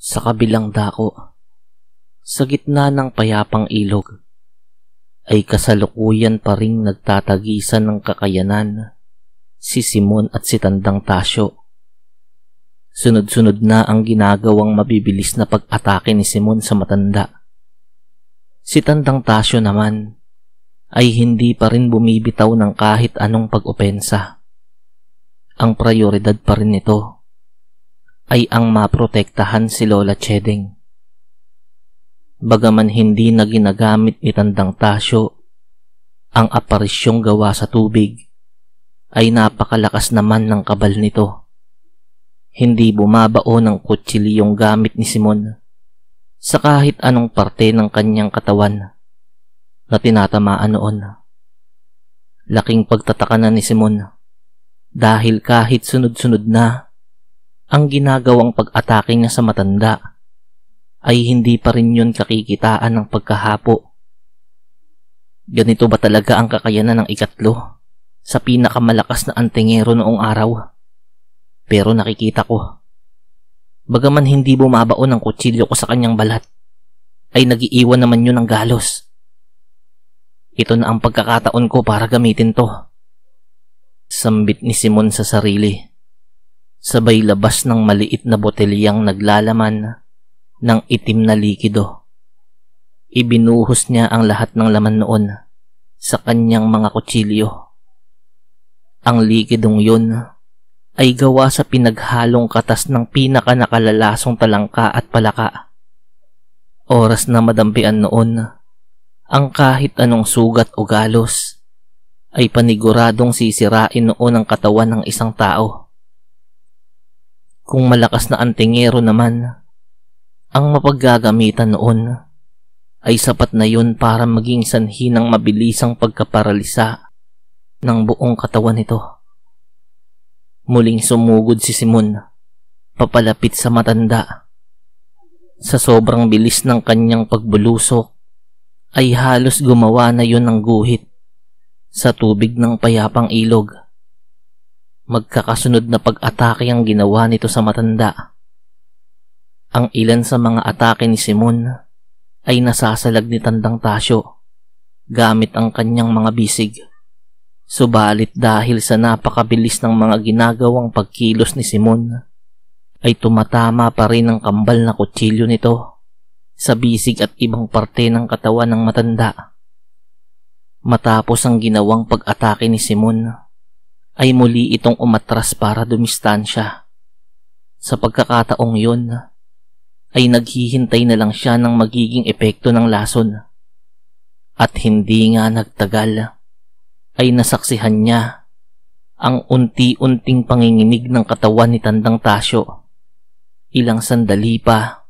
Sa kabilang dako, sa gitna ng payapang ilog, ay kasalukuyan pa ring nagtatagisan ng kakayanan si Simon at si Tandang Tasyo. Sunod-sunod na ang ginagawang mabibilis na pag-atake ni Simon sa matanda. Si Tandang Tasyo naman ay hindi pa rin bumibitaw ng kahit anong pag-opensa. Ang prioridad pa rin nito ay ang maprotektahan si Lola Cheding. Bagaman hindi na ginagamit ni Tandang Tasyo ang aparisyong gawa sa tubig, ay napakalakas naman ng kabal nito. Hindi bumabao ng yung gamit ni Simon sa kahit anong parte ng kanyang katawan na tinatamaan noon. Laking pagtataka na ni Simon dahil kahit sunod-sunod na ang ginagawang pag-atake niya sa matanda ay hindi pa rin yun kakikitaan ng pagkahapo. Ganito ba talaga ang kakayanan ng ikatlo sa pinakamalakas na antingero noong araw? Pero nakikita ko, bagaman hindi bumabao ng kutsilyo ko sa kanyang balat, ay nagiiwan naman yun ng galos. Ito na ang pagkakataon ko para gamitin to. Sambit ni Simon sa sarili sabay labas ng maliit na botelyang naglalaman ng itim na likido. Ibinuhos niya ang lahat ng laman noon sa kanyang mga kutsilyo. Ang likidong yun ay gawa sa pinaghalong katas ng pinakanakalalasong talangka at palaka. Oras na madampian noon, ang kahit anong sugat o galos ay paniguradong sisirain noon ang katawan ng isang tao kung malakas na antingero naman, ang mapaggagamitan noon ay sapat na yun para maging sanhi ng mabilisang pagkaparalisa ng buong katawan nito. Muling sumugod si Simon, papalapit sa matanda. Sa sobrang bilis ng kanyang pagbulusok, ay halos gumawa na yun ng guhit sa tubig ng payapang ilog Magkakasunod na pag-atake ang ginawa nito sa matanda. Ang ilan sa mga atake ni Simon ay nasasalag ni Tandang Tasyo gamit ang kanyang mga bisig. Subalit dahil sa napakabilis ng mga ginagawang pagkilos ni Simon, ay tumatama pa rin ang kambal na kutsilyo nito sa bisig at ibang parte ng katawan ng matanda. Matapos ang ginawang pag-atake ni Simon, ay muli itong umatras para dumistansya. Sa pagkakataong yon, ay naghihintay na lang siya ng magiging epekto ng lason. At hindi nga nagtagal, ay nasaksihan niya ang unti-unting panginginig ng katawan ni Tandang Tasyo. Ilang sandali pa,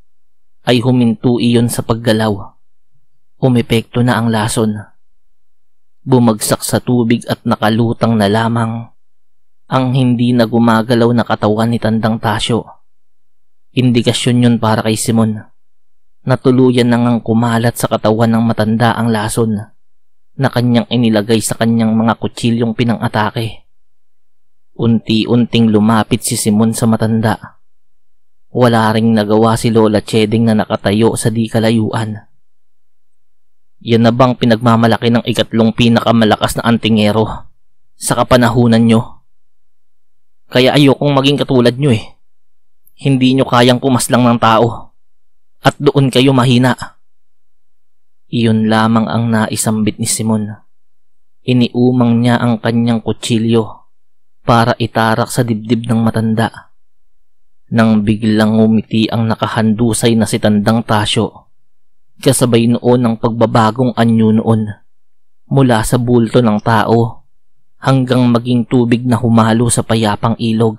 ay huminto iyon sa paggalaw. Umepekto na ang lason. Bumagsak sa tubig at nakalutang na lamang ang hindi na gumagalaw na katawan ni Tandang Tasyo. Indikasyon yun para kay Simon. Natuluyan na ngang kumalat sa katawan ng matanda ang lason na kanyang inilagay sa kanyang mga kutsilyong pinangatake. Unti-unting lumapit si Simon sa matanda. Wala ring nagawa si Lola Cheding na nakatayo sa di kalayuan. Yan na bang pinagmamalaki ng ikatlong pinakamalakas na antingero sa kapanahunan nyo? Kaya ayokong maging katulad nyo eh. Hindi nyo kayang pumaslang ng tao. At doon kayo mahina. Iyon lamang ang naisambit ni Simon. Iniumang niya ang kanyang kutsilyo para itarak sa dibdib ng matanda. Nang biglang umiti ang nakahandusay na si Tandang Tasyo, kasabay noon ang pagbabagong anyo noon mula sa bulto ng tao hanggang maging tubig na humalo sa payapang ilog.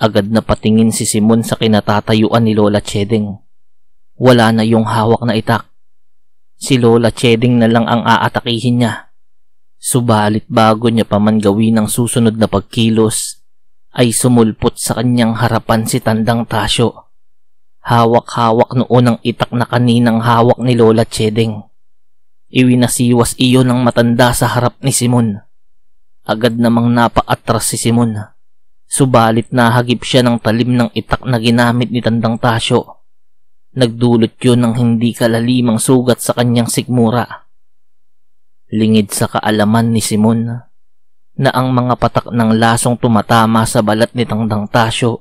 Agad na patingin si Simon sa kinatatayuan ni Lola Chedeng. Wala na yung hawak na itak. Si Lola Chedeng na lang ang aatakihin niya. Subalit bago niya pa man gawin ang susunod na pagkilos, ay sumulpot sa kanyang harapan si Tandang Tasyo. Hawak-hawak noon ang itak na kaninang hawak ni Lola Chedeng. Iwinasiwas iyon ng matanda sa harap ni Simon. Agad namang napaatras si Simon. Subalit nahagip siya ng talim ng itak na ginamit ni Tandang Tasyo. Nagdulot yun ng hindi kalalimang sugat sa kanyang sikmura. Lingid sa kaalaman ni Simon na ang mga patak ng lasong tumatama sa balat ni Tandang Tasyo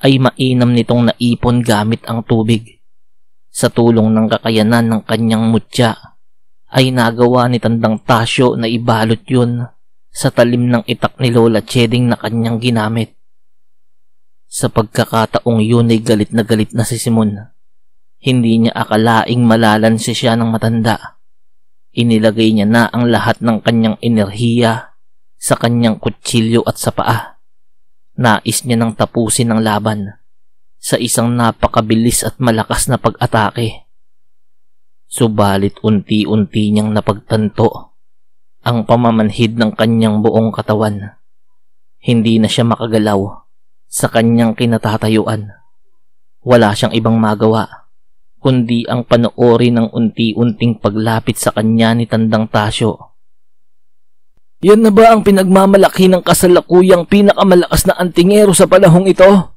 ay mainam nitong naipon gamit ang tubig sa tulong ng kakayanan ng kanyang mutya ay nagawa ni Tandang Tasyo na ibalot yun sa talim ng itak ni Lola Cheding na kanyang ginamit. Sa pagkakataong yun ay galit na galit na si Simon. Hindi niya akalaing malalansi siya ng matanda. Inilagay niya na ang lahat ng kanyang enerhiya sa kanyang kutsilyo at sa paa. Nais niya nang tapusin ang laban sa isang napakabilis at malakas na pag-atake. Subalit unti-unti niyang napagtanto ang pamamanhid ng kanyang buong katawan. Hindi na siya makagalaw sa kanyang kinatatayuan. Wala siyang ibang magawa, kundi ang panoorin ng unti-unting paglapit sa kanya ni Tandang Tasyo. Yan na ba ang pinagmamalaki ng kasalakuyang pinakamalakas na antingero sa panahong ito?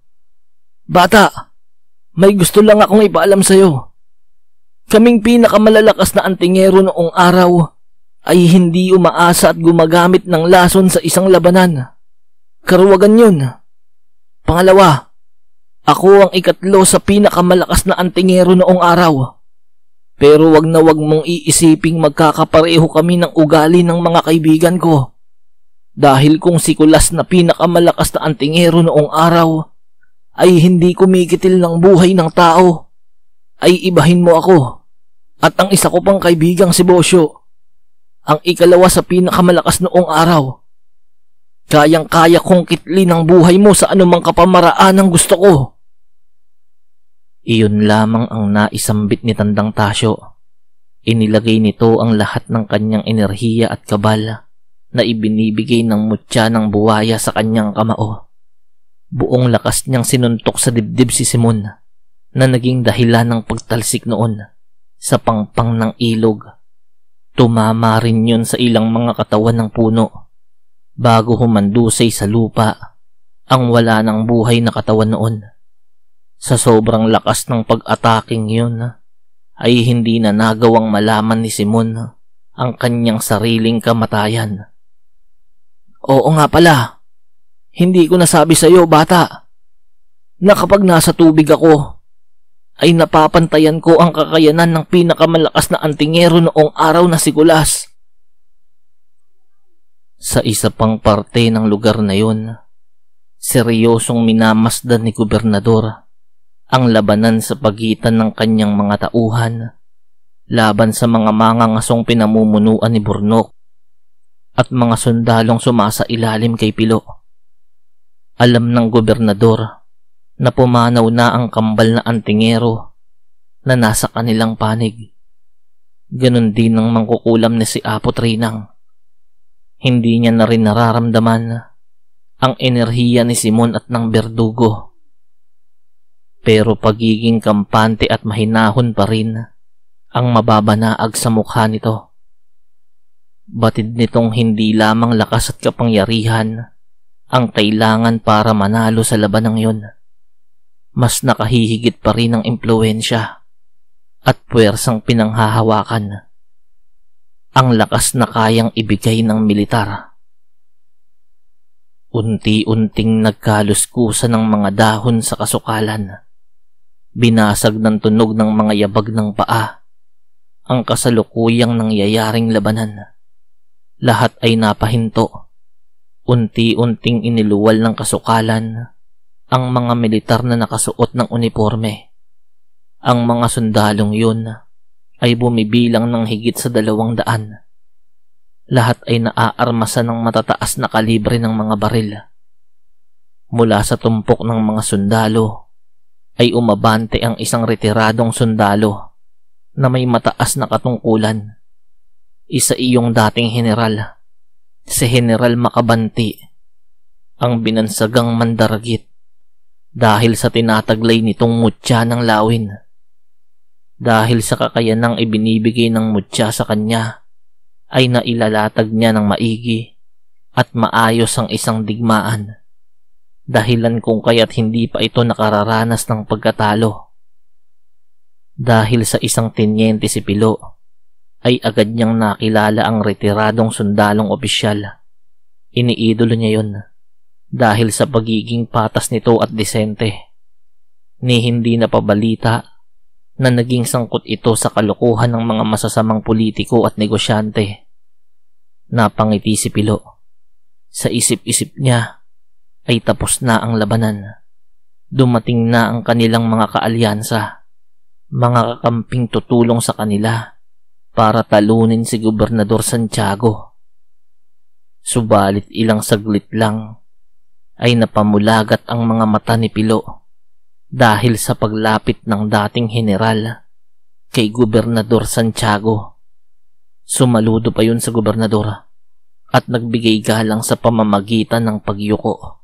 Bata, may gusto lang akong ipaalam sa'yo. Kaming pinakamalalakas na antingero noong araw ay hindi umaasa at gumagamit ng lason sa isang labanan. Karuwagan yun. Pangalawa, ako ang ikatlo sa pinakamalakas na antingero noong araw. Pero wag na wag mong iisiping magkakapareho kami ng ugali ng mga kaibigan ko. Dahil kung si Kulas na pinakamalakas na antingero noong araw, ay hindi kumikitil ng buhay ng tao, ay ibahin mo ako at ang isa ko pang kaibigang si Bosyo ang ikalawa sa pinakamalakas noong araw. Kayang-kaya kong kitli ng buhay mo sa anumang kapamaraan ang gusto ko. Iyon lamang ang naisambit ni Tandang Tasyo. Inilagay nito ang lahat ng kanyang enerhiya at kabala na ibinibigay ng mutya ng buwaya sa kanyang kamao. Buong lakas niyang sinuntok sa dibdib si Simon na naging dahilan ng pagtalsik noon sa pangpang ng ilog Tumama rin yon sa ilang mga katawan ng puno bago humandusay sa lupa ang wala ng buhay na katawan noon. Sa sobrang lakas ng pag-ataking yun ay hindi na nagawang malaman ni Simon ang kanyang sariling kamatayan. Oo nga pala, hindi ko nasabi sa iyo bata na kapag nasa tubig ako, ay napapantayan ko ang kakayanan ng pinakamalakas na antingero noong araw na si Gulas. Sa isa pang parte ng lugar na yon, seryosong minamasdan ni gobernador ang labanan sa pagitan ng kanyang mga tauhan laban sa mga mangangasong pinamumunuan ni Burnok at mga sundalong sumasa ilalim kay Pilo. Alam ng gobernador na pumanaw na ang kambal na antingero na nasa kanilang panig. Ganon din ang mangkukulam ni si Apo Trinang. Hindi niya na rin nararamdaman ang enerhiya ni Simon at ng Berdugo. Pero pagiging kampante at mahinahon pa rin ang mababanaag sa mukha nito. Batid nitong hindi lamang lakas at kapangyarihan ang kailangan para manalo sa labanang yon mas nakahihigit pa rin ang impluensya at puwersang pinanghahawakan. Ang lakas na kayang ibigay ng militar. Unti-unting nagkaluskusan ng mga dahon sa kasukalan. Binasag ng tunog ng mga yabag ng paa ang kasalukuyang nangyayaring labanan. Lahat ay napahinto. Unti-unting iniluwal ng kasukalan ang mga militar na nakasuot ng uniforme. Ang mga sundalong yun ay bumibilang ng higit sa dalawang daan. Lahat ay naaarmasan ng matataas na kalibre ng mga baril. Mula sa tumpok ng mga sundalo ay umabante ang isang retiradong sundalo na may mataas na katungkulan. Isa iyong dating general, si General Makabanti, ang binansagang mandaragit dahil sa tinataglay nitong mutya ng lawin. Dahil sa kakayanang ibinibigay ng mutya sa kanya, ay nailalatag niya ng maigi at maayos ang isang digmaan. Dahilan kung kaya't hindi pa ito nakararanas ng pagkatalo. Dahil sa isang tenyente si Pilo, ay agad niyang nakilala ang retiradong sundalong opisyal. Iniidolo niya yon dahil sa pagiging patas nito at disente. Ni hindi napabalita na naging sangkot ito sa kalukuhan ng mga masasamang politiko at negosyante. Napangiti si Pilo. Sa isip-isip niya ay tapos na ang labanan. Dumating na ang kanilang mga kaalyansa, mga kakamping tutulong sa kanila para talunin si Gobernador Santiago. Subalit ilang saglit lang ay napamulagat ang mga mata ni Pilo dahil sa paglapit ng dating general kay Gobernador Santiago. Sumaludo pa yun sa gobernador at nagbigay galang sa pamamagitan ng pagyuko.